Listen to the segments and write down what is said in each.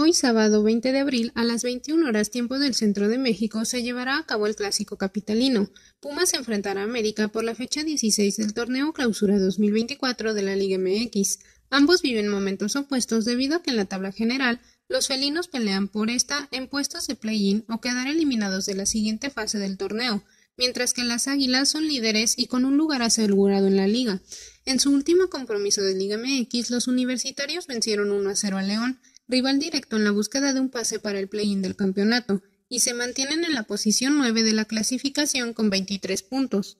Hoy sábado 20 de abril a las 21 horas tiempo del centro de México se llevará a cabo el clásico capitalino. Pumas enfrentará a América por la fecha 16 del torneo Clausura 2024 de la Liga MX. Ambos viven momentos opuestos debido a que en la tabla general los felinos pelean por esta en puestos de play-in o quedar eliminados de la siguiente fase del torneo, mientras que las Águilas son líderes y con un lugar asegurado en la liga. En su último compromiso de Liga MX, los universitarios vencieron 1 a 0 a León rival directo en la búsqueda de un pase para el play-in del campeonato, y se mantienen en la posición nueve de la clasificación con 23 puntos.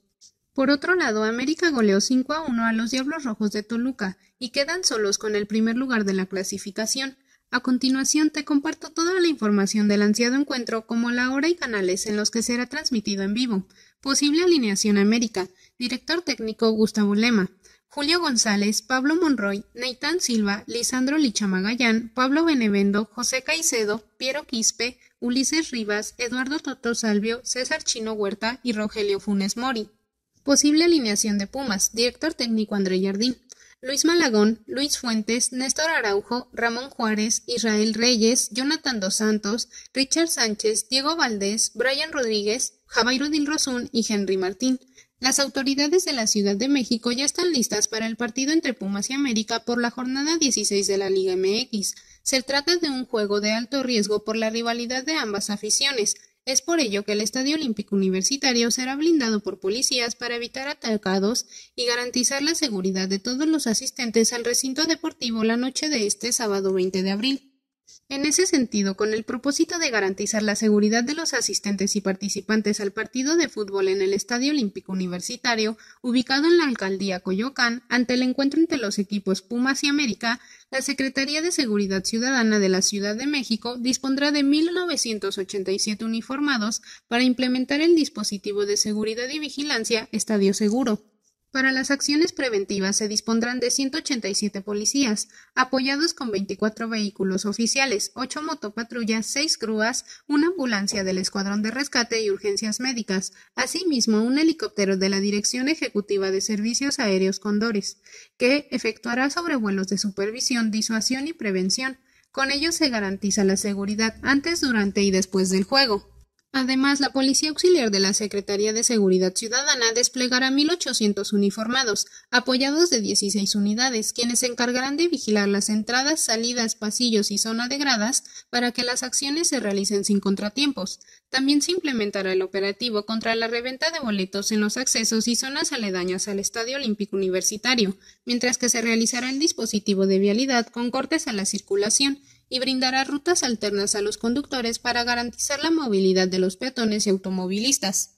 Por otro lado, América goleó 5 a 1 a los Diablos Rojos de Toluca y quedan solos con el primer lugar de la clasificación. A continuación te comparto toda la información del ansiado encuentro como la hora y canales en los que será transmitido en vivo. Posible alineación América. Director técnico Gustavo Lema. Julio González, Pablo Monroy, Neitán Silva, Lisandro Lichamagallán, Pablo Benevendo, José Caicedo, Piero Quispe, Ulises Rivas, Eduardo Toto Salvio, César Chino Huerta y Rogelio Funes Mori. Posible alineación de Pumas, director técnico André Jardín. Luis Malagón, Luis Fuentes, Néstor Araujo, Ramón Juárez, Israel Reyes, Jonathan Dos Santos, Richard Sánchez, Diego Valdés, Brian Rodríguez, Javairo Rosún y Henry Martín. Las autoridades de la Ciudad de México ya están listas para el partido entre Pumas y América por la jornada 16 de la Liga MX. Se trata de un juego de alto riesgo por la rivalidad de ambas aficiones. Es por ello que el Estadio Olímpico Universitario será blindado por policías para evitar atacados y garantizar la seguridad de todos los asistentes al recinto deportivo la noche de este sábado 20 de abril. En ese sentido, con el propósito de garantizar la seguridad de los asistentes y participantes al partido de fútbol en el Estadio Olímpico Universitario, ubicado en la alcaldía Coyoacán, ante el encuentro entre los equipos Pumas y América, la Secretaría de Seguridad Ciudadana de la Ciudad de México dispondrá de 1.987 uniformados para implementar el dispositivo de seguridad y vigilancia Estadio Seguro. Para las acciones preventivas se dispondrán de 187 policías, apoyados con 24 vehículos oficiales, ocho motopatrullas, seis grúas, una ambulancia del Escuadrón de Rescate y Urgencias Médicas, asimismo un helicóptero de la Dirección Ejecutiva de Servicios Aéreos Condores, que efectuará sobrevuelos de supervisión, disuasión y prevención. Con ello se garantiza la seguridad antes, durante y después del juego. Además, la Policía Auxiliar de la Secretaría de Seguridad Ciudadana desplegará 1.800 uniformados, apoyados de 16 unidades, quienes se encargarán de vigilar las entradas, salidas, pasillos y zona de gradas para que las acciones se realicen sin contratiempos. También se implementará el operativo contra la reventa de boletos en los accesos y zonas aledañas al Estadio Olímpico Universitario, mientras que se realizará el dispositivo de vialidad con cortes a la circulación y brindará rutas alternas a los conductores para garantizar la movilidad de los peatones y automovilistas.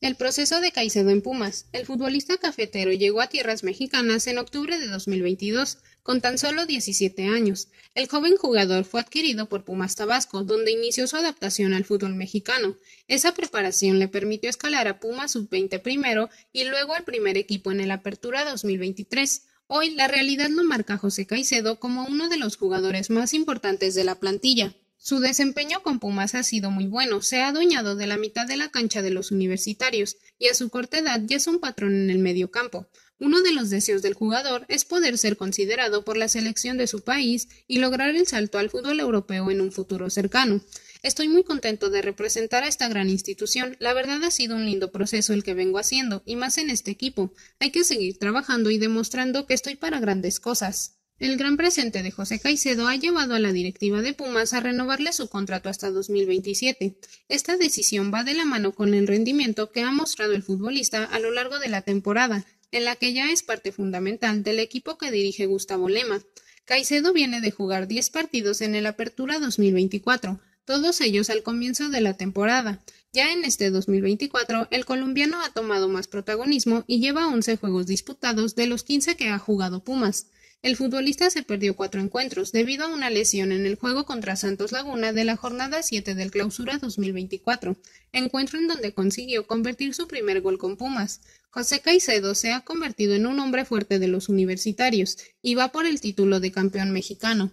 El proceso de Caicedo en Pumas. El futbolista cafetero llegó a tierras mexicanas en octubre de 2022, con tan solo 17 años. El joven jugador fue adquirido por Pumas Tabasco, donde inició su adaptación al fútbol mexicano. Esa preparación le permitió escalar a Pumas sub-20 primero y luego al primer equipo en el Apertura 2023. Hoy la realidad lo marca José Caicedo como uno de los jugadores más importantes de la plantilla. Su desempeño con Pumas ha sido muy bueno, se ha adueñado de la mitad de la cancha de los universitarios y a su corta edad ya es un patrón en el medio campo. Uno de los deseos del jugador es poder ser considerado por la selección de su país y lograr el salto al fútbol europeo en un futuro cercano. Estoy muy contento de representar a esta gran institución. La verdad ha sido un lindo proceso el que vengo haciendo, y más en este equipo. Hay que seguir trabajando y demostrando que estoy para grandes cosas. El gran presente de José Caicedo ha llevado a la directiva de Pumas a renovarle su contrato hasta 2027. Esta decisión va de la mano con el rendimiento que ha mostrado el futbolista a lo largo de la temporada, en la que ya es parte fundamental del equipo que dirige Gustavo Lema. Caicedo viene de jugar diez partidos en el Apertura 2024, todos ellos al comienzo de la temporada. Ya en este 2024, el colombiano ha tomado más protagonismo y lleva 11 juegos disputados de los 15 que ha jugado Pumas. El futbolista se perdió cuatro encuentros debido a una lesión en el juego contra Santos Laguna de la jornada 7 del Clausura 2024, encuentro en donde consiguió convertir su primer gol con Pumas. José Caicedo se ha convertido en un hombre fuerte de los universitarios y va por el título de campeón mexicano.